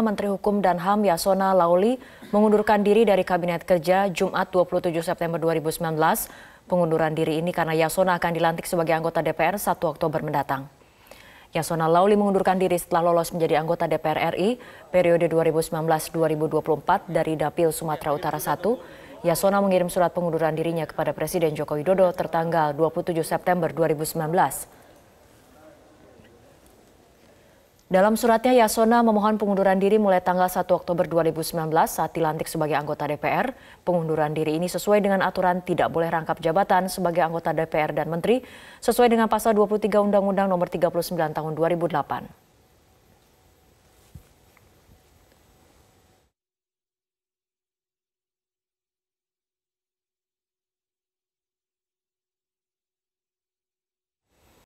Menteri Hukum dan HAM Yasona Lauli mengundurkan diri dari Kabinet Kerja Jumat 27 September 2019. Pengunduran diri ini karena Yasona akan dilantik sebagai anggota DPR 1 Oktober mendatang. Yasona Lauli mengundurkan diri setelah lolos menjadi anggota DPR RI periode 2019-2024 dari Dapil Sumatera Utara 1. Yasona mengirim surat pengunduran dirinya kepada Presiden Joko Widodo tertanggal 27 September 2019. Dalam suratnya, Yasona memohon pengunduran diri mulai tanggal 1 Oktober 2019 saat dilantik sebagai anggota DPR. Pengunduran diri ini sesuai dengan aturan tidak boleh rangkap jabatan sebagai anggota DPR dan menteri, sesuai dengan pasal 23 Undang-Undang nomor 39 tahun 2008.